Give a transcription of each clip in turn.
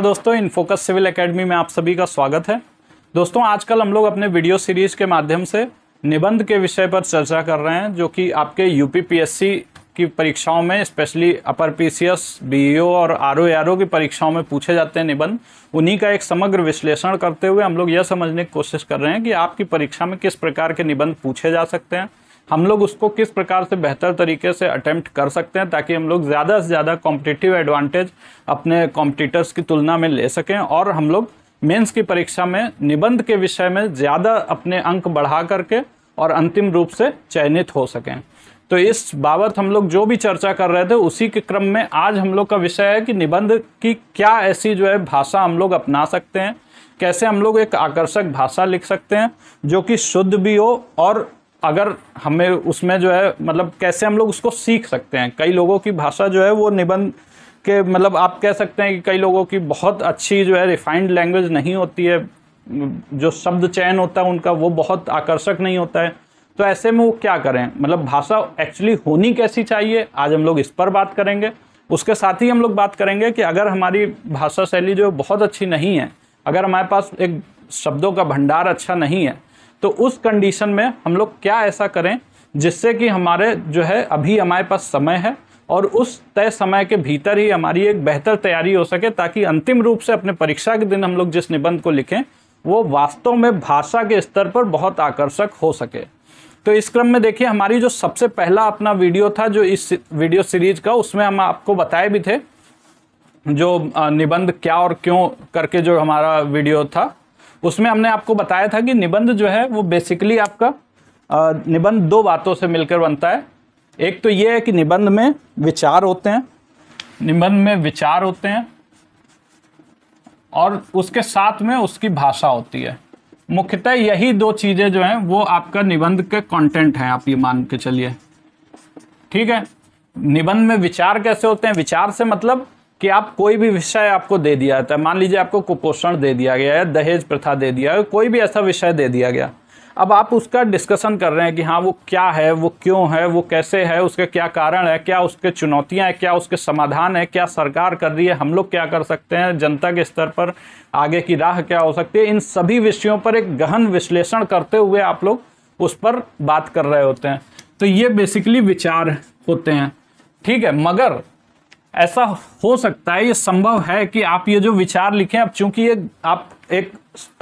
दोस्तों in focus civil academy में आप सभी का स्वागत है दोस्तों आजकल हम लोग अपने वीडियो सीरीज के माध्यम से निबंध के विषय पर चर्चा कर रहे हैं जो कि आपके यूपीपीएससी की परीक्षाओं में स्पेशली अपर पीसीएस बीईओ और आर ओ की परीक्षाओं में पूछे जाते हैं निबंध उन्हीं का एक समग्र विश्लेषण करते हुए हम लोग यह समझने की कोशिश कर रहे हैं कि आपकी परीक्षा में किस प्रकार के निबंध पूछे जा सकते हैं हम लोग उसको किस प्रकार से बेहतर तरीके से अटैम्प्ट कर सकते हैं ताकि हम लोग ज़्यादा से ज़्यादा कॉम्पिटिटिव एडवांटेज अपने कॉम्पिटिटर्स की तुलना में ले सकें और हम लोग मेंस की परीक्षा में निबंध के विषय में ज़्यादा अपने अंक बढ़ा करके और अंतिम रूप से चयनित हो सकें तो इस बाबत हम लोग जो भी चर्चा कर रहे थे उसी के क्रम में आज हम लोग का विषय है कि निबंध की क्या ऐसी जो है भाषा हम लोग अपना सकते हैं कैसे हम लोग एक आकर्षक भाषा लिख सकते हैं जो कि शुद्ध भी हो और अगर हमें उसमें जो है मतलब कैसे हम लोग उसको सीख सकते हैं कई लोगों की भाषा जो है वो निबंध के मतलब आप कह सकते हैं कि कई लोगों की बहुत अच्छी जो है रिफाइंड लैंग्वेज नहीं होती है जो शब्द चयन होता है उनका वो बहुत आकर्षक नहीं होता है तो ऐसे में वो क्या करें मतलब भाषा एक्चुअली होनी कैसी चाहिए आज हम लोग इस पर बात करेंगे उसके साथ ही हम लोग बात करेंगे कि अगर हमारी भाषा शैली जो बहुत अच्छी नहीं है अगर हमारे पास एक शब्दों का भंडार अच्छा नहीं है तो उस कंडीशन में हम लोग क्या ऐसा करें जिससे कि हमारे जो है अभी हमारे पास समय है और उस तय समय के भीतर ही हमारी एक बेहतर तैयारी हो सके ताकि अंतिम रूप से अपने परीक्षा के दिन हम लोग जिस निबंध को लिखें वो वास्तव में भाषा के स्तर पर बहुत आकर्षक हो सके तो इस क्रम में देखिए हमारी जो सबसे पहला अपना वीडियो था जो इस वीडियो सीरीज का उसमें हम आपको बताए भी थे जो निबंध क्या और क्यों करके जो हमारा वीडियो था उसमें हमने आपको बताया था कि निबंध जो है वो बेसिकली आपका निबंध दो बातों से मिलकर बनता है एक तो ये है कि निबंध में विचार होते हैं निबंध में विचार होते हैं और उसके साथ में उसकी भाषा होती है मुख्यतः यही दो चीज़ें जो हैं वो आपका निबंध के कंटेंट हैं आप ये मान के चलिए ठीक है निबंध में विचार कैसे होते हैं विचार से मतलब कि आप कोई भी विषय आपको दे दिया जाता है मान लीजिए आपको कुपोषण दे दिया गया है दहेज प्रथा दे दिया गया कोई भी ऐसा विषय दे दिया गया अब आप उसका डिस्कशन कर रहे हैं कि हाँ वो क्या है वो क्यों है वो कैसे है उसके क्या कारण है क्या उसके चुनौतियाँ हैं क्या उसके समाधान है क्या सरकार कर रही है हम लोग क्या कर सकते हैं जनता के स्तर पर आगे की राह क्या हो सकती है इन सभी विषयों पर एक गहन विश्लेषण करते हुए आप लोग उस पर बात कर रहे होते हैं तो ये बेसिकली विचार होते हैं ठीक है मगर ऐसा हो सकता है ये संभव है कि आप ये जो विचार लिखें अब चूंकि ये आप एक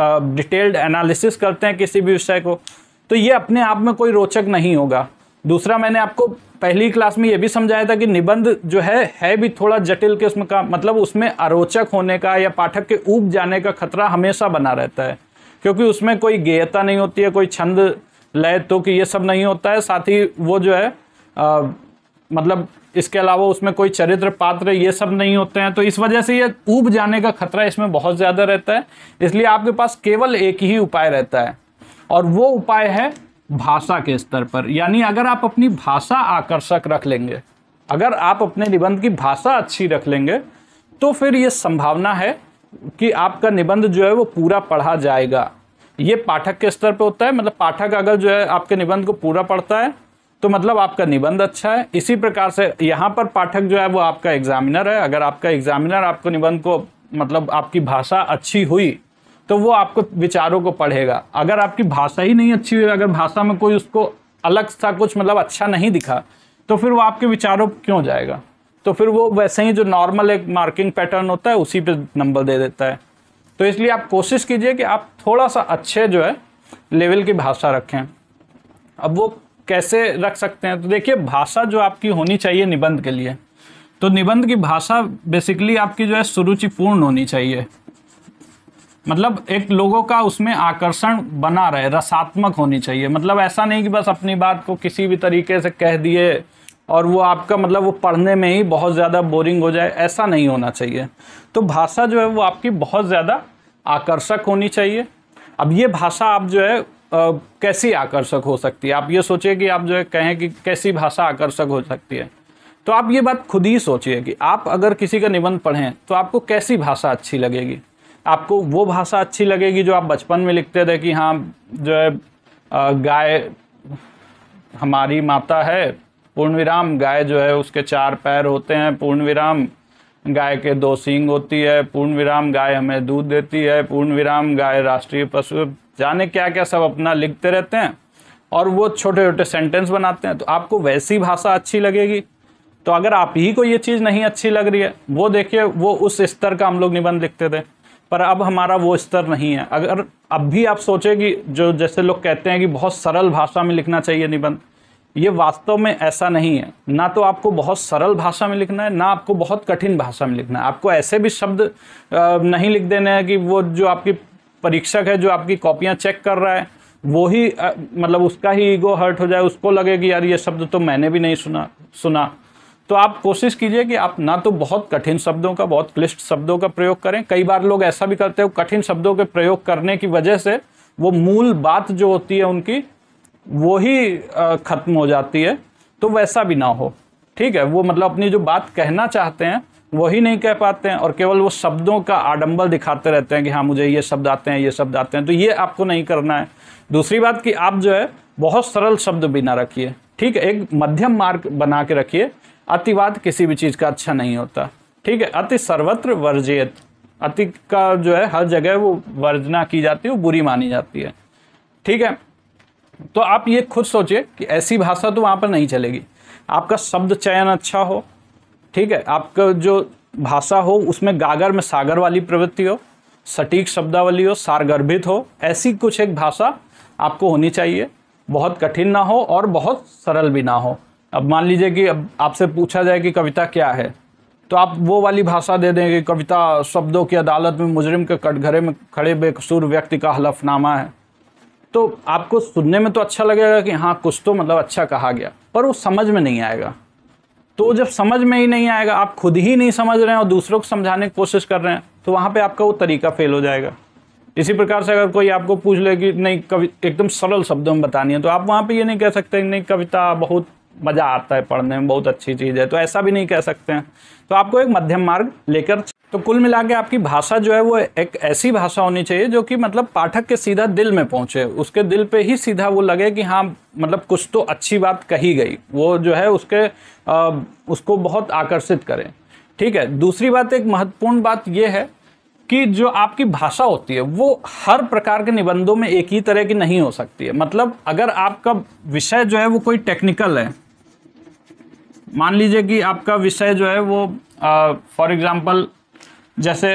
डिटेल्ड एनालिसिस करते हैं किसी भी विषय को तो ये अपने आप में कोई रोचक नहीं होगा दूसरा मैंने आपको पहली क्लास में ये भी समझाया था कि निबंध जो है है भी थोड़ा जटिल किस्म का मतलब उसमें अरोचक होने का या पाठक के ऊब जाने का खतरा हमेशा बना रहता है क्योंकि उसमें कोई गेयता नहीं होती है कोई छंद लय तो कि ये सब नहीं होता है साथ ही वो जो है आ, मतलब इसके अलावा उसमें कोई चरित्र पात्र ये सब नहीं होते हैं तो इस वजह से ये ऊब जाने का खतरा इसमें बहुत ज़्यादा रहता है इसलिए आपके पास केवल एक ही उपाय रहता है और वो उपाय है भाषा के स्तर पर यानी अगर आप अपनी भाषा आकर्षक रख लेंगे अगर आप अपने निबंध की भाषा अच्छी रख लेंगे तो फिर ये संभावना है कि आपका निबंध जो है वो पूरा पढ़ा जाएगा ये पाठक के स्तर पर होता है मतलब पाठक अगर जो है आपके निबंध को पूरा पढ़ता है तो मतलब आपका निबंध अच्छा है इसी प्रकार से यहाँ पर पाठक जो है वो आपका एग्जामिनर है अगर आपका एग्जामिनर आपको निबंध को मतलब आपकी भाषा अच्छी हुई तो वो आपको विचारों को पढ़ेगा अगर आपकी भाषा ही नहीं अच्छी हुई अगर भाषा में कोई उसको अलग सा कुछ मतलब अच्छा नहीं दिखा तो फिर वो आपके विचारों क्यों जाएगा तो फिर वो वैसे ही जो नॉर्मल एक मार्किंग पैटर्न होता है उसी पर नंबर दे देता है तो इसलिए आप कोशिश कीजिए कि आप थोड़ा सा अच्छे जो है लेवल की भाषा रखें अब वो कैसे रख सकते हैं तो देखिए भाषा जो आपकी होनी चाहिए निबंध के लिए तो निबंध की भाषा बेसिकली आपकी जो है सुरुचिपूर्ण होनी चाहिए मतलब एक लोगों का उसमें आकर्षण बना रहे रसात्मक होनी चाहिए मतलब ऐसा नहीं कि बस अपनी बात को किसी भी तरीके से कह दिए और वो आपका मतलब वो पढ़ने में ही बहुत ज़्यादा बोरिंग हो जाए ऐसा नहीं होना चाहिए तो भाषा जो है वो आपकी बहुत ज़्यादा आकर्षक होनी चाहिए अब ये भाषा आप जो है कैसी आकर्षक हो सकती है आप ये सोचिए कि आप जो है कहें कि कैसी भाषा आकर्षक हो सकती है तो आप ये बात खुद ही सोचिए कि आप अगर किसी का निबंध पढ़ें तो आपको कैसी भाषा अच्छी लगेगी आपको वो भाषा अच्छी लगेगी जो आप बचपन में लिखते थे कि हाँ जो है गाय हमारी माता है पूर्ण विराम गाय जो है उसके चार पैर होते हैं पूर्ण विराम गाय के दो सींग होती है पूर्ण विराम गाय हमें दूध देती है पूर्ण विराम गाय राष्ट्रीय पशु जाने क्या क्या सब अपना लिखते रहते हैं और वो छोटे छोटे सेंटेंस बनाते हैं तो आपको वैसी भाषा अच्छी लगेगी तो अगर आप ही को ये चीज़ नहीं अच्छी लग रही है वो देखिए वो उस स्तर का हम लोग निबंध लिखते थे पर अब हमारा वो स्तर नहीं है अगर अब भी आप सोचें कि जो जैसे लोग कहते हैं कि बहुत सरल भाषा में लिखना चाहिए निबंध ये वास्तव में ऐसा नहीं है ना तो आपको बहुत सरल भाषा में लिखना है ना आपको बहुत कठिन भाषा में लिखना है आपको ऐसे भी शब्द नहीं लिख देने हैं कि वो जो आपकी परीक्षक है जो आपकी कॉपियाँ चेक कर रहा है वो ही मतलब उसका ही ईगो हर्ट हो जाए उसको लगे कि यार ये शब्द तो मैंने भी नहीं सुना सुना तो आप कोशिश कीजिए कि आप ना तो बहुत कठिन शब्दों का बहुत क्लिष्ट शब्दों का प्रयोग करें कई बार लोग ऐसा भी करते हो कठिन शब्दों के प्रयोग करने की वजह से वो मूल बात जो होती है उनकी वो ही ख़त्म हो जाती है तो वैसा भी ना हो ठीक है वो मतलब अपनी जो बात कहना चाहते हैं वही नहीं कह पाते हैं और केवल वो शब्दों का आडंबर दिखाते रहते हैं कि हाँ मुझे ये शब्द आते हैं ये शब्द आते हैं तो ये आपको नहीं करना है दूसरी बात कि आप जो है बहुत सरल शब्द भी ना रखिए ठीक है एक मध्यम मार्ग बना के रखिए अतिवाद किसी भी चीज़ का अच्छा नहीं होता ठीक है अति सर्वत्र वर्जित अति का जो है हर जगह वो वर्जना की जाती है वो बुरी मानी जाती है ठीक है तो आप ये खुद सोचिए कि ऐसी भाषा तो वहाँ पर नहीं चलेगी आपका शब्द चयन अच्छा हो ठीक है आपका जो भाषा हो उसमें गागर में सागर वाली प्रवृत्ति हो सटीक शब्दावली हो सारगर्भित हो ऐसी कुछ एक भाषा आपको होनी चाहिए बहुत कठिन ना हो और बहुत सरल भी ना हो अब मान लीजिए कि अब आपसे पूछा जाए कि कविता क्या है तो आप वो वाली भाषा दे देंगे कविता शब्दों की अदालत में मुजरिम के कटघरे में खड़े बेकसूर व्यक्ति का हलफनामा है तो आपको सुनने में तो अच्छा लगेगा कि हाँ कुछ तो मतलब अच्छा कहा गया पर वो समझ में नहीं आएगा तो जब समझ में ही नहीं आएगा आप खुद ही नहीं समझ रहे हैं और दूसरों को समझाने की कोशिश कर रहे हैं तो वहाँ पे आपका वो तरीका फेल हो जाएगा इसी प्रकार से अगर कोई आपको पूछ ले कि नहीं कवि एकदम सरल शब्दों में बतानी है तो आप वहाँ पे ये नहीं कह सकते नहीं कविता बहुत मज़ा आता है पढ़ने में बहुत अच्छी चीज़ है तो ऐसा भी नहीं कह सकते हैं तो आपको एक मध्यम मार्ग लेकर तो कुल मिला के आपकी भाषा जो है वो एक ऐसी भाषा होनी चाहिए जो कि मतलब पाठक के सीधा दिल में पहुंचे उसके दिल पे ही सीधा वो लगे कि हाँ मतलब कुछ तो अच्छी बात कही गई वो जो है उसके आ, उसको बहुत आकर्षित करें ठीक है दूसरी बात एक महत्वपूर्ण बात यह है कि जो आपकी भाषा होती है वो हर प्रकार के निबंधों में एक ही तरह की नहीं हो सकती है मतलब अगर आपका विषय जो है वो कोई टेक्निकल है मान लीजिए कि आपका विषय जो है वो फॉर एग्ज़ाम्पल जैसे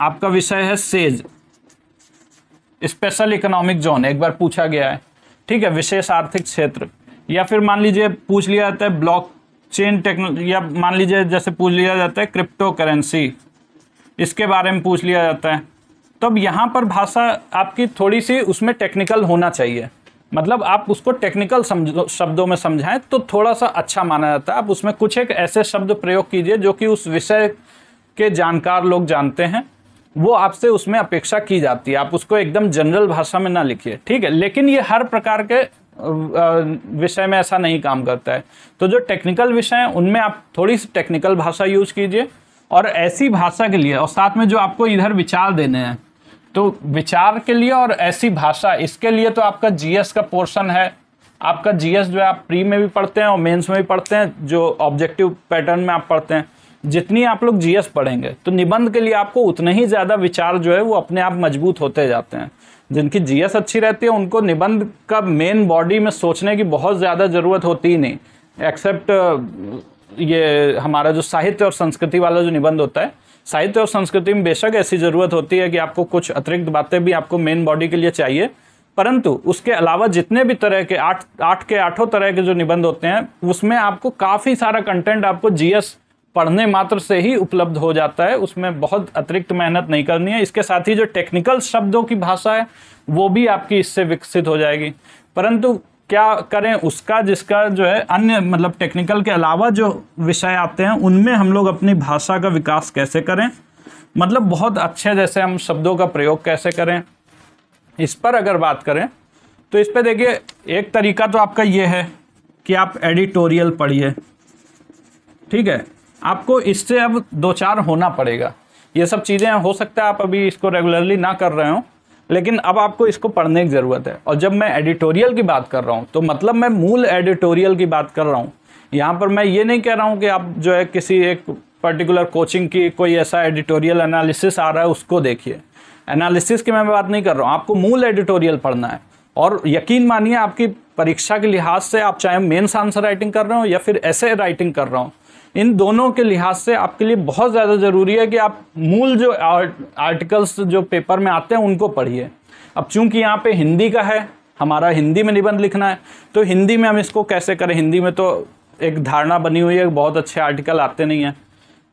आपका विषय है सेज स्पेशल इकोनॉमिक जोन एक बार पूछा गया है ठीक है विशेष आर्थिक क्षेत्र या फिर मान लीजिए पूछ लिया जाता है ब्लॉक चेन टेक्नोलॉजी या मान लीजिए जैसे पूछ लिया जाता है क्रिप्टो करेंसी इसके बारे में पूछ लिया जाता है तो अब यहाँ पर भाषा आपकी थोड़ी सी उसमें टेक्निकल होना चाहिए मतलब आप उसको टेक्निकल समझो शब्दों में समझाएं तो थोड़ा सा अच्छा माना जाता है आप उसमें कुछ एक ऐसे शब्द प्रयोग कीजिए जो कि उस विषय के जानकार लोग जानते हैं वो आपसे उसमें अपेक्षा की जाती है आप उसको एकदम जनरल भाषा में ना लिखिए ठीक है लेकिन ये हर प्रकार के विषय में ऐसा नहीं काम करता है तो जो टेक्निकल विषय हैं उनमें आप थोड़ी सी टेक्निकल भाषा यूज कीजिए और ऐसी भाषा के लिए और साथ में जो आपको इधर विचार देने हैं तो विचार के लिए और ऐसी भाषा इसके लिए तो आपका जीएस का पोर्शन है आपका जीएस जो है आप प्री में भी पढ़ते हैं और मेंस में भी पढ़ते हैं जो ऑब्जेक्टिव पैटर्न में आप पढ़ते हैं जितनी आप लोग जीएस पढ़ेंगे तो निबंध के लिए आपको उतने ही ज़्यादा विचार जो है वो अपने आप मजबूत होते जाते हैं जिनकी जीएस अच्छी रहती है उनको निबंध का मेन बॉडी में सोचने की बहुत ज़्यादा ज़रूरत होती ही नहीं एक्सेप्ट ये हमारा जो साहित्य और संस्कृति वाला जो निबंध होता है साहित्य और संस्कृति में बेशक ऐसी ज़रूरत होती है कि आपको कुछ अतिरिक्त बातें भी आपको मेन बॉडी के लिए चाहिए परंतु उसके अलावा जितने भी तरह के आठ आठ के आठों तरह के जो निबंध होते हैं उसमें आपको काफ़ी सारा कंटेंट आपको जीएस पढ़ने मात्र से ही उपलब्ध हो जाता है उसमें बहुत अतिरिक्त मेहनत नहीं करनी है इसके साथ ही जो टेक्निकल शब्दों की भाषा है वो भी आपकी इससे विकसित हो जाएगी परंतु क्या करें उसका जिसका जो है अन्य मतलब टेक्निकल के अलावा जो विषय आते हैं उनमें हम लोग अपनी भाषा का विकास कैसे करें मतलब बहुत अच्छे जैसे हम शब्दों का प्रयोग कैसे करें इस पर अगर बात करें तो इस पर देखिए एक तरीका तो आपका ये है कि आप एडिटोरियल पढ़िए ठीक है आपको इससे अब दो चार होना पड़ेगा ये सब चीज़ें हो सकता है आप अभी इसको रेगुलरली ना कर रहे हो लेकिन अब आपको इसको पढ़ने की ज़रूरत है और जब मैं एडिटोरियल की बात कर रहा हूँ तो मतलब मैं मूल एडिटोरियल की बात कर रहा हूँ यहाँ पर मैं ये नहीं कह रहा हूँ कि आप जो है किसी एक पर्टिकुलर कोचिंग की कोई ऐसा एडिटोरियल एनालिसिस आ रहा है उसको देखिए एनालिसिस की मैं बात नहीं कर रहा हूँ आपको मूल एडिटोरियल पढ़ना है और यकीन मानिए आपकी परीक्षा के लिहाज से आप चाहे मेन्स आंसर राइटिंग कर रहे हो या फिर ऐसे राइटिंग कर रहा हूँ इन दोनों के लिहाज से आपके लिए बहुत ज़्यादा ज़रूरी है कि आप मूल जो आर्टिकल्स जो पेपर में आते हैं उनको पढ़िए अब चूंकि यहाँ पे हिंदी का है हमारा हिंदी में निबंध लिखना है तो हिंदी में हम इसको कैसे करें हिंदी में तो एक धारणा बनी हुई है बहुत अच्छे आर्टिकल आते नहीं हैं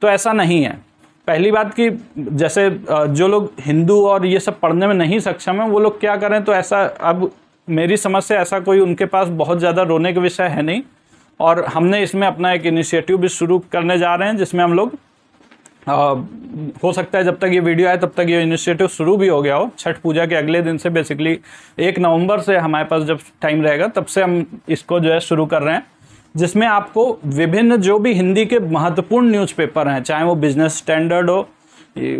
तो ऐसा नहीं है पहली बात कि जैसे जो लोग हिंदू और ये सब पढ़ने में नहीं सक्षम है वो लोग क्या करें तो ऐसा अब मेरी समझ से ऐसा कोई उनके पास बहुत ज़्यादा रोने का विषय है नहीं और हमने इसमें अपना एक इनिशिएटिव भी शुरू करने जा रहे हैं जिसमें हम लोग आ, हो सकता है जब तक ये वीडियो आए तब तक ये इनिशिएटिव शुरू भी हो गया हो छठ पूजा के अगले दिन से बेसिकली एक नवंबर से हमारे पास जब टाइम रहेगा तब से हम इसको जो है शुरू कर रहे हैं जिसमें आपको विभिन्न जो भी हिंदी के महत्वपूर्ण न्यूज़पेपर हैं चाहे वो बिजनेस स्टैंडर्ड हो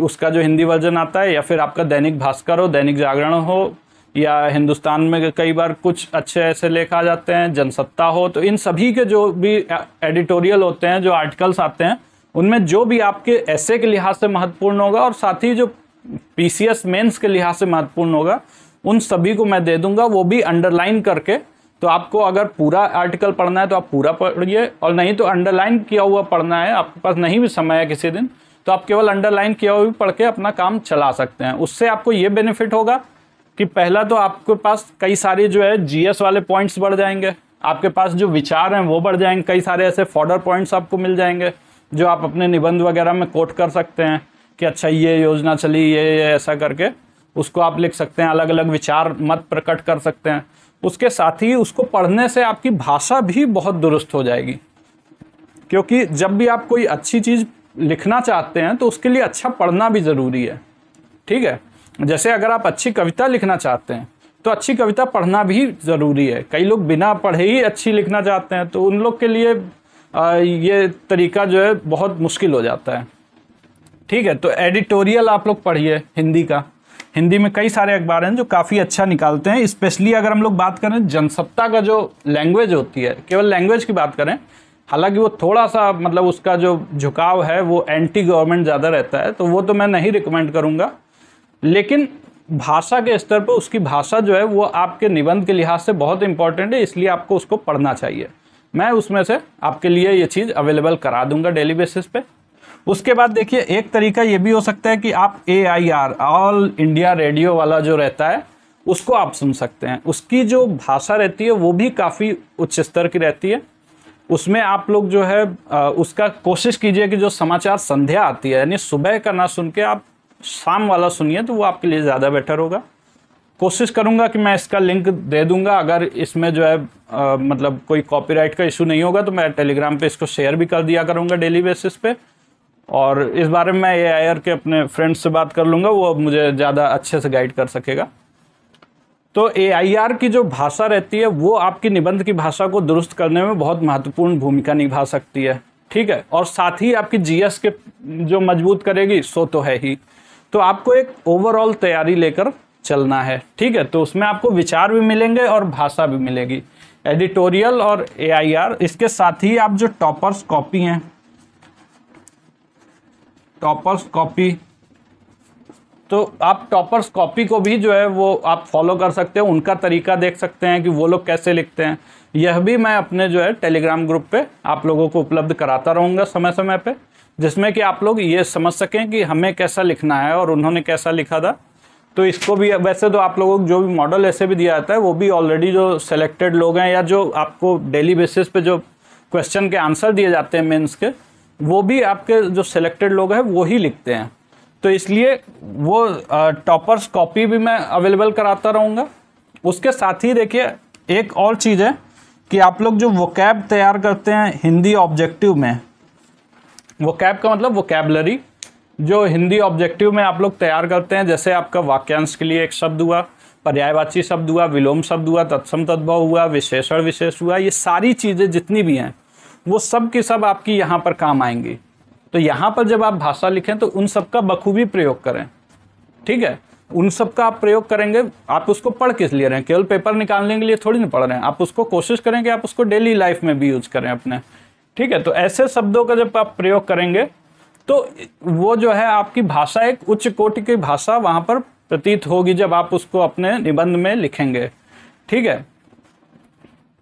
उसका जो हिंदी वर्जन आता है या फिर आपका दैनिक भास्कर हो दैनिक जागरण हो या हिंदुस्तान में कई बार कुछ अच्छे ऐसे लेख आ जाते हैं जनसत्ता हो तो इन सभी के जो भी एडिटोरियल होते हैं जो आर्टिकल्स आते हैं उनमें जो भी आपके ऐसे के लिहाज से महत्वपूर्ण होगा और साथ ही जो पी सी एस मेन्स के लिहाज से महत्वपूर्ण होगा उन सभी को मैं दे दूंगा वो भी अंडरलाइन करके तो आपको अगर पूरा आर्टिकल पढ़ना है तो आप पूरा पढ़िए और नहीं तो अंडरलाइन किया हुआ पढ़ना है आपके पास नहीं भी समय है किसी दिन तो आप केवल अंडरलाइन किया हुआ भी पढ़ के अपना काम चला सकते हैं उससे आपको ये बेनिफिट होगा कि पहला तो आपके पास कई सारे जो है जीएस वाले पॉइंट्स बढ़ जाएंगे आपके पास जो विचार हैं वो बढ़ जाएंगे कई सारे ऐसे फॉर्डर पॉइंट्स आपको मिल जाएंगे जो आप अपने निबंध वगैरह में कोट कर सकते हैं कि अच्छा ये योजना चली ये ये ऐसा करके उसको आप लिख सकते हैं अलग अलग विचार मत प्रकट कर सकते हैं उसके साथ ही उसको पढ़ने से आपकी भाषा भी बहुत दुरुस्त हो जाएगी क्योंकि जब भी आप कोई अच्छी चीज़ लिखना चाहते हैं तो उसके लिए अच्छा पढ़ना भी ज़रूरी है ठीक है जैसे अगर आप अच्छी कविता लिखना चाहते हैं तो अच्छी कविता पढ़ना भी ज़रूरी है कई लोग बिना पढ़े ही अच्छी लिखना चाहते हैं तो उन लोग के लिए ये तरीका जो है बहुत मुश्किल हो जाता है ठीक है तो एडिटोरियल आप लोग पढ़िए हिंदी का हिंदी में कई सारे अखबार हैं जो काफ़ी अच्छा निकालते हैं स्पेशली अगर हम लोग बात करें जनसत्ता का जो लैंग्वेज होती है केवल लैंग्वेज की बात करें हालांकि वो थोड़ा सा मतलब उसका जो झुकाव है वो एंटी गवर्नमेंट ज़्यादा रहता है तो वो तो मैं नहीं रिकमेंड करूँगा लेकिन भाषा के स्तर पर उसकी भाषा जो है वो आपके निबंध के लिहाज से बहुत इंपॉर्टेंट है इसलिए आपको उसको पढ़ना चाहिए मैं उसमें से आपके लिए ये चीज़ अवेलेबल करा दूंगा डेली बेसिस पे उसके बाद देखिए एक तरीका ये भी हो सकता है कि आप A I R All India Radio वाला जो रहता है उसको आप सुन सकते हैं उसकी जो भाषा रहती है वो भी काफ़ी उच्च स्तर की रहती है उसमें आप लोग जो है उसका कोशिश कीजिए कि जो समाचार संध्या आती है यानी सुबह का ना सुन के आप शाम वाला सुनिए तो वो आपके लिए ज़्यादा बेटर होगा कोशिश करूँगा कि मैं इसका लिंक दे दूँगा अगर इसमें जो है आ, मतलब कोई कॉपीराइट का इशू नहीं होगा तो मैं टेलीग्राम पे इसको शेयर भी कर दिया करूँगा डेली बेसिस पे और इस बारे में मैं ए आई के अपने फ्रेंड्स से बात कर लूँगा वो मुझे ज़्यादा अच्छे से गाइड कर सकेगा तो ए की जो भाषा रहती है वो आपकी निबंध की भाषा को दुरुस्त करने में बहुत महत्वपूर्ण भूमिका निभा सकती है ठीक है और साथ ही आपकी जीएस के जो मजबूत करेगी सो तो है ही तो आपको एक ओवरऑल तैयारी लेकर चलना है ठीक है तो उसमें आपको विचार भी मिलेंगे और भाषा भी मिलेगी एडिटोरियल और एआईआर इसके साथ ही आप जो टॉपर्स कॉपी हैं टॉपर्स कॉपी तो आप टॉपर्स कॉपी को भी जो है वो आप फॉलो कर सकते हैं उनका तरीका देख सकते हैं कि वो लोग कैसे लिखते हैं यह भी मैं अपने जो है टेलीग्राम ग्रुप पे आप लोगों को उपलब्ध कराता रहूँगा समय समय पे जिसमें कि आप लोग ये समझ सकें कि हमें कैसा लिखना है और उन्होंने कैसा लिखा था तो इसको भी वैसे तो आप लोगों को जो भी मॉडल ऐसे भी दिया जाता है वो भी ऑलरेडी जो सेलेक्टेड लोग हैं या जो आपको डेली बेसिस पे जो क्वेश्चन के आंसर दिए जाते हैं मेंस के वो भी आपके जो सेलेक्टेड लोग हैं वो ही लिखते हैं तो इसलिए वो टॉपर्स कॉपी भी मैं अवेलेबल कराता रहूँगा उसके साथ ही देखिए एक और चीज़ है कि आप लोग जो वो तैयार करते हैं हिंदी ऑब्जेक्टिव में वो कैब का मतलब वो कैबलरी जो हिंदी ऑब्जेक्टिव में आप लोग तैयार करते हैं जैसे आपका वाक्यांश के लिए एक शब्द हुआ पर्यायवाची शब्द हुआ विलोम शब्द हुआ तत्सम तद्भव हुआ विशेषण विशेष हुआ ये सारी चीज़ें जितनी भी हैं वो सब की सब आपकी यहाँ पर काम आएंगी तो यहाँ पर जब आप भाषा लिखें तो उन सब का बखूबी प्रयोग करें ठीक है उन सब का आप प्रयोग करेंगे आप उसको पढ़ किस लिए रहे हैं केवल पेपर निकालने के लिए थोड़ी ना पढ़ रहे हैं आप उसको कोशिश करें कि आप उसको डेली लाइफ में भी यूज करें अपने ठीक है तो ऐसे शब्दों का जब आप प्रयोग करेंगे तो वो जो है आपकी भाषा एक उच्च कोटि की भाषा वहां पर प्रतीत होगी जब आप उसको अपने निबंध में लिखेंगे ठीक है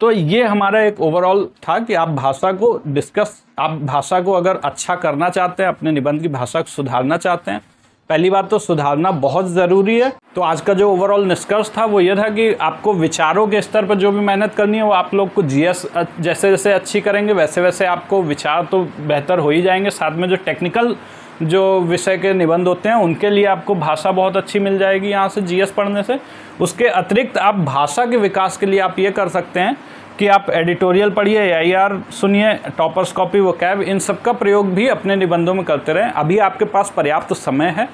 तो ये हमारा एक ओवरऑल था कि आप भाषा को डिस्कस आप भाषा को अगर अच्छा करना चाहते हैं अपने निबंध की भाषा को सुधारना चाहते हैं पहली बात तो सुधारना बहुत ज़रूरी है तो आज का जो ओवरऑल निष्कर्ष था वो ये था कि आपको विचारों के स्तर पर जो भी मेहनत करनी है वो आप लोग को जीएस जैसे जैसे अच्छी करेंगे वैसे वैसे आपको विचार तो बेहतर हो ही जाएंगे साथ में जो टेक्निकल जो विषय के निबंध होते हैं उनके लिए आपको भाषा बहुत अच्छी मिल जाएगी यहाँ से जीएस पढ़ने से उसके अतिरिक्त आप भाषा के विकास के लिए आप ये कर सकते हैं कि आप एडिटोरियल पढ़िए एआईआर सुनिए टॉपर्स कॉपी वो कैब इन सब का प्रयोग भी अपने निबंधों में करते रहें अभी आपके पास पर्याप्त तो समय है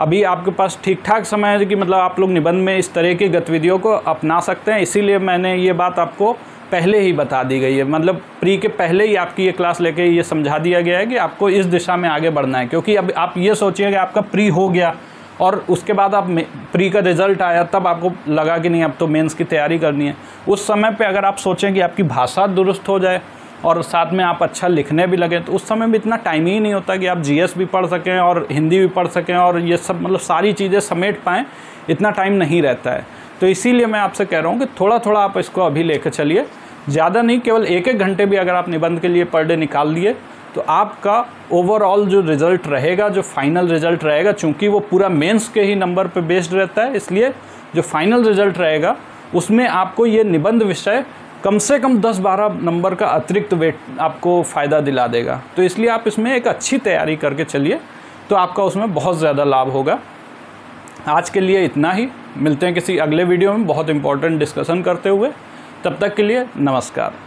अभी आपके पास ठीक ठाक समय है कि मतलब आप लोग निबंध में इस तरह की गतिविधियों को अपना सकते हैं इसीलिए मैंने ये बात आपको पहले ही बता दी गई है मतलब प्री के पहले ही आपकी ये क्लास लेके ये समझा दिया गया है कि आपको इस दिशा में आगे बढ़ना है क्योंकि अब आप ये सोचिए कि आपका प्री हो गया और उसके बाद आप प्री का रिज़ल्ट आया तब आपको लगा कि नहीं अब तो मेंस की तैयारी करनी है उस समय पे अगर आप सोचें कि आपकी भाषा दुरुस्त हो जाए और साथ में आप अच्छा लिखने भी लगें तो उस समय भी इतना टाइम ही नहीं होता कि आप जीएस भी पढ़ सकें और हिंदी भी पढ़ सकें और ये सब मतलब सारी चीज़ें समेट पाएँ इतना टाइम नहीं रहता है तो इसीलिए मैं आपसे कह रहा हूँ कि थोड़ा थोड़ा आप इसको अभी ले चलिए ज़्यादा नहीं केवल एक एक घंटे भी अगर आप निबंध के लिए पर डे निकाल दिए तो आपका ओवरऑल जो रिज़ल्ट रहेगा जो फाइनल रिज़ल्ट रहेगा चूँकि वो पूरा मेंस के ही नंबर पे बेस्ड रहता है इसलिए जो फाइनल रिज़ल्ट रहेगा उसमें आपको ये निबंध विषय कम से कम 10-12 नंबर का अतिरिक्त वेट आपको फ़ायदा दिला देगा तो इसलिए आप इसमें एक अच्छी तैयारी करके चलिए तो आपका उसमें बहुत ज़्यादा लाभ होगा आज के लिए इतना ही मिलते हैं किसी अगले वीडियो में बहुत इंपॉर्टेंट डिस्कशन करते हुए तब तक के लिए नमस्कार